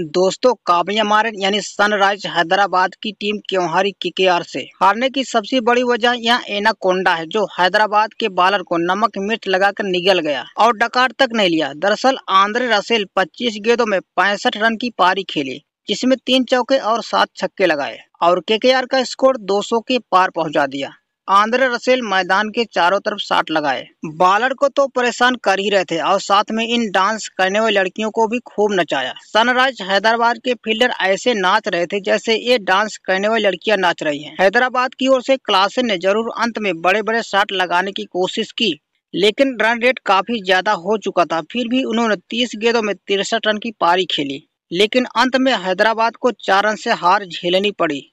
दोस्तों काबिया मारन यानी सनराइज हैदराबाद की टीम क्यों हारी केकेआर से हारने की सबसे बड़ी वजह यहाँ एनाकोंडा है जो हैदराबाद के बॉलर को नमक मिर्च लगाकर निगल गया और डकार तक नहीं लिया दरअसल आंद्रे रसेल 25 गेंदों में पैंसठ रन की पारी खेली जिसमें तीन चौके और सात छक्के लगाए और केकेआर का स्कोर 200 के पार पहुंचा दिया आंद्रे रसेल मैदान के चारों तरफ साट लगाए बालर को तो परेशान कर ही रहे थे और साथ में इन डांस करने वाली लड़कियों को भी खूब नचाया सनराइज हैदराबाद के फील्डर ऐसे नाच रहे थे जैसे ये डांस करने वाली लड़कियां नाच रही हैं। हैदराबाद की ओर से क्लासे ने जरूर अंत में बड़े बड़े शाट लगाने की कोशिश की लेकिन रन रेट काफी ज्यादा हो चुका था फिर भी उन्होंने तीस गेंदों में तिरसठ रन की पारी खेली लेकिन अंत में हैदराबाद को चार रन से हार झेलनी पड़ी